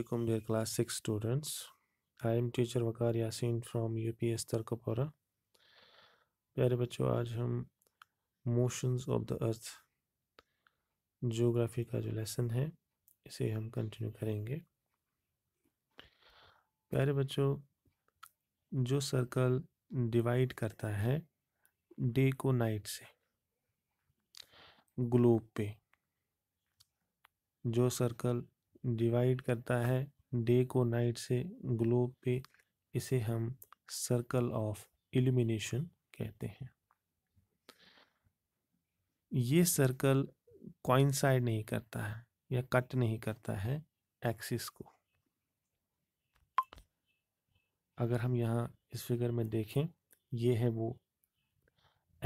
Welcome dear class 6 students. I am teacher Waqar Yasin from UPS तरकपोरा प्यारे बच्चों आज हम motions of the earth geography का जो लेसन है इसे हम कंटिन्यू करेंगे प्यारे बच्चों जो सर्कल डिवाइड करता है डे को नाइट से ग्लोब पे जो सर्कल डिवाइड करता है डे को नाइट से ग्लोब पे इसे हम सर्कल ऑफ इल्यूमिनेशन कहते हैं ये सर्कल क्वाइंसाइड नहीं करता है या कट नहीं करता है एक्सिस को अगर हम यहाँ इस फिगर में देखें ये है वो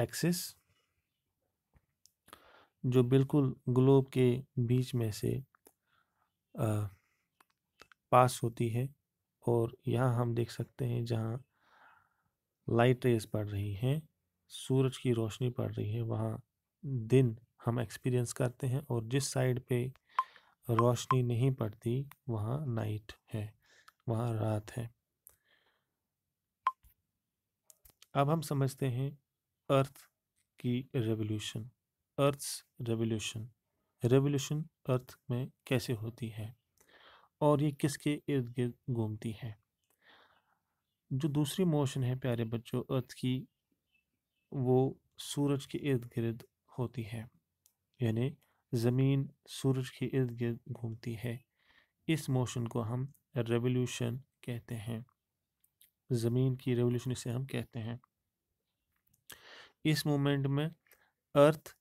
एक्सिस जो बिल्कुल ग्लोब के बीच में से पास होती है और यहाँ हम देख सकते हैं जहाँ लाइट रेज पड़ रही हैं सूरज की रोशनी पड़ रही है वहाँ दिन हम एक्सपीरियंस करते हैं और जिस साइड पे रोशनी नहीं पड़ती वहाँ नाइट है वहाँ रात है अब हम समझते हैं अर्थ की revolution earth's revolution revolution earth में कैसे होती है और ये किसके इर्द गिर्द घूमती है जो दूसरी मोशन है प्यारे बच्चों अर्थ की वो सूरज के इर्द गिर्द होती है यानी ज़मीन सूरज के इर्द गिर्द घूमती है इस मोशन को हम रेवोल्यूशन कहते हैं ज़मीन की रेवोल्यूशन इसे हम कहते हैं इस मोमेंट में अर्थ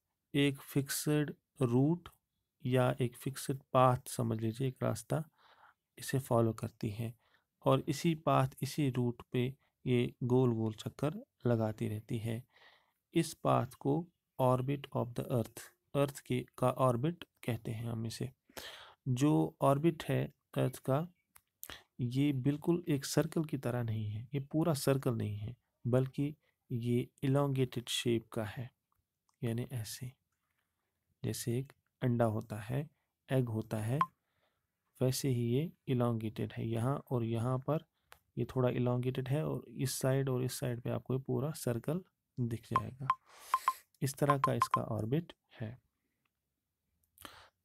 एक फिक्सड रूट या एक फिक्स्ड पाथ समझ लीजिए एक रास्ता इसे फॉलो करती है और इसी पाथ इसी रूट पे ये गोल गोल चक्कर लगाती रहती है इस पाथ को orbit of the earth earth के का ऑर्बिट कहते हैं हम इसे जो ऑर्बिट है अर्थ का ये बिल्कुल एक सर्कल की तरह नहीं है ये पूरा सर्कल नहीं है बल्कि ये इलांगेटेड शेप का है यानी ऐसे जैसे एक अंडा होता है एग होता है वैसे ही ये इलांगेटेड है यहाँ और यहाँ पर ये थोड़ा इलांगेटेड है और इस साइड और इस साइड पे आपको ये पूरा सर्कल दिख जाएगा इस तरह का इसका ऑर्बिट है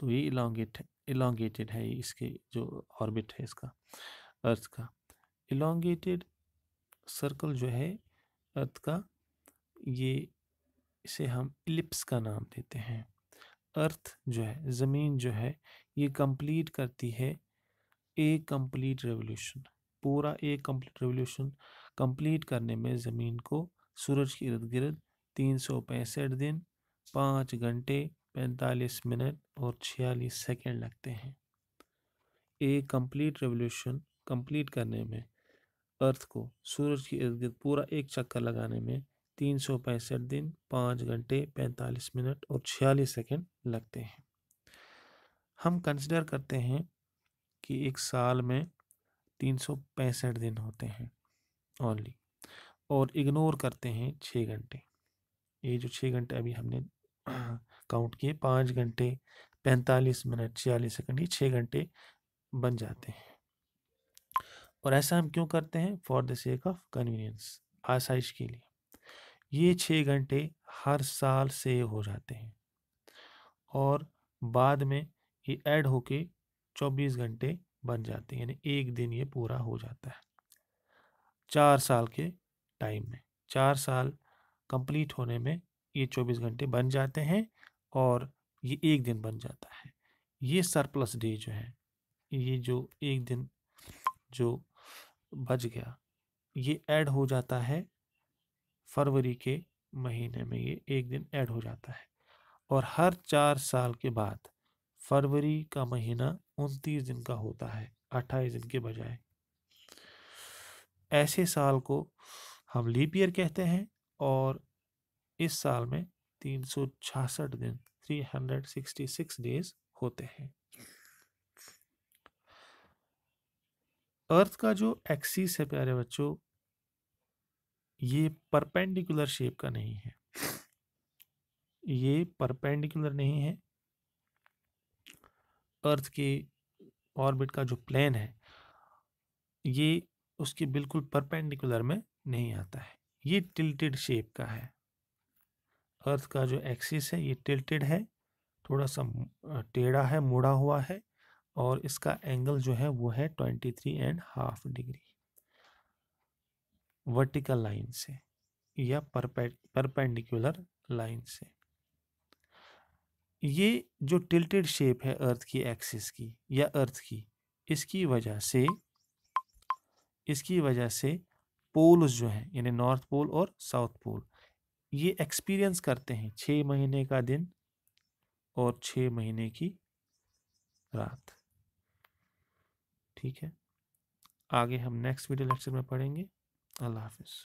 तो ये इलांगेट इलांगेटेड है इसके जो ऑर्बिट है इसका अर्थ का इलांगेटेड सर्कल जो है अर्थ का ये इसे हम इलिप्स का नाम देते हैं अर्थ जो है ज़मीन जो है ये कंप्लीट करती है ए कंप्लीट रेवोल्यूशन पूरा ए कंप्लीट रेवोल्यूशन कंप्लीट करने में ज़मीन को सूरज के इर्द गिर्द तीन सौ पैंसठ दिन पाँच घंटे पैंतालीस मिनट और छियालीस सेकेंड लगते हैं ए कंप्लीट रेवोल्यूशन कंप्लीट करने में अर्थ को सूरज के इर्द गिर्द पूरा एक चक्कर लगाने में तीन सौ पैंसठ दिन पाँच घंटे पैंतालीस मिनट और छियालीस सेकेंड लगते हैं हम कंसिडर करते हैं कि एक साल में तीन सौ पैंसठ दिन होते हैं ओनली और इग्नोर करते हैं छः घंटे ये जो छः घंटे अभी हमने काउंट किए पाँच घंटे पैंतालीस मिनट छियालीस सेकंड ये छः घंटे बन जाते हैं और ऐसा हम क्यों करते हैं for the sake of convenience आसाइश के लिए ये छः घंटे हर साल सेव हो जाते हैं और बाद में ये ऐड होके 24 घंटे बन जाते हैं यानी एक दिन ये पूरा हो जाता है चार साल के टाइम में चार साल कंप्लीट होने में ये 24 घंटे बन जाते हैं और ये एक दिन बन जाता है ये सरप्लस डे जो है ये जो एक दिन जो बच गया ये ऐड हो जाता है फरवरी के महीने में ये एक दिन ऐड हो जाता है और हर चार साल के बाद फरवरी का महीना उनतीस दिन का होता है अट्ठाईस दिन के बजाय ऐसे साल को हम लीप ईयर कहते हैं और इस साल में तीन सौ छियासठ दिन three hundred sixty six days होते हैं अर्थ का जो एक्सिस है प्यारे बच्चों ये परपेंडिकुलर शेप का नहीं है ये परपेंडिकुलर नहीं है अर्थ के ऑर्बिट का जो प्लेन है ये उसके बिल्कुल परपेंडिकुलर में नहीं आता है ये टिल्टेड शेप का है अर्थ का जो एक्सिस है ये टिल्टेड है थोड़ा सा टेढ़ा है मुड़ा हुआ है और इसका एंगल जो है वो है twenty three and half degree vertical line से या परपेंडिकुलर लाइन से ये जो टिल्टेड शेप है अर्थ की एक्सिस की या अर्थ की इसकी वजह से इसकी वजह से पोल्स जो हैं यानी नॉर्थ पोल और साउथ पोल ये एक्सपीरियंस करते हैं छः महीने का दिन और छः महीने की रात ठीक है आगे हम नेक्स्ट वीडियो लेक्चर में पढ़ेंगे Allah Hafiz.